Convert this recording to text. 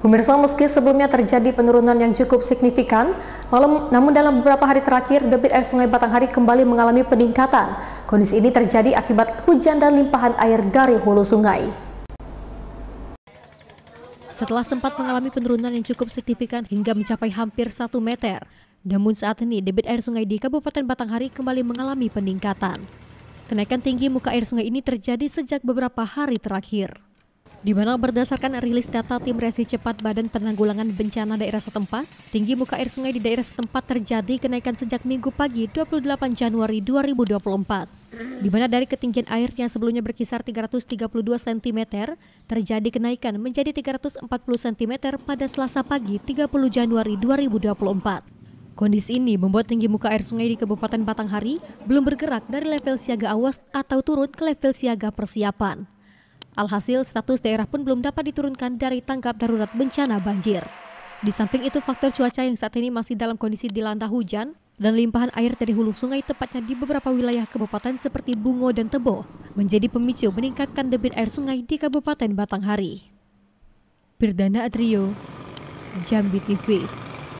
Pemirsa, meski sebelumnya terjadi penurunan yang cukup signifikan, namun dalam beberapa hari terakhir, debit air sungai Batanghari kembali mengalami peningkatan. Kondisi ini terjadi akibat hujan dan limpahan air dari hulu sungai. Setelah sempat mengalami penurunan yang cukup signifikan hingga mencapai hampir 1 meter, namun saat ini debit air sungai di Kabupaten Batanghari kembali mengalami peningkatan. Kenaikan tinggi muka air sungai ini terjadi sejak beberapa hari terakhir di mana berdasarkan rilis data tim resi cepat Badan Penanggulangan Bencana daerah setempat, tinggi muka air sungai di daerah setempat terjadi kenaikan sejak Minggu pagi 28 Januari 2024. Di mana dari ketinggian air yang sebelumnya berkisar 332 cm, terjadi kenaikan menjadi 340 cm pada Selasa pagi 30 Januari 2024. Kondisi ini membuat tinggi muka air sungai di Kabupaten Batanghari belum bergerak dari level siaga awas atau turun ke level siaga persiapan. Alhasil, status daerah pun belum dapat diturunkan dari tanggap darurat bencana banjir. Di samping itu, faktor cuaca yang saat ini masih dalam kondisi dilanda hujan dan limpahan air dari hulu sungai tepatnya di beberapa wilayah kabupaten seperti Bungo dan Tebo menjadi pemicu meningkatkan debit air sungai di Kabupaten Batanghari. Birdana Adrio, Jambi TV.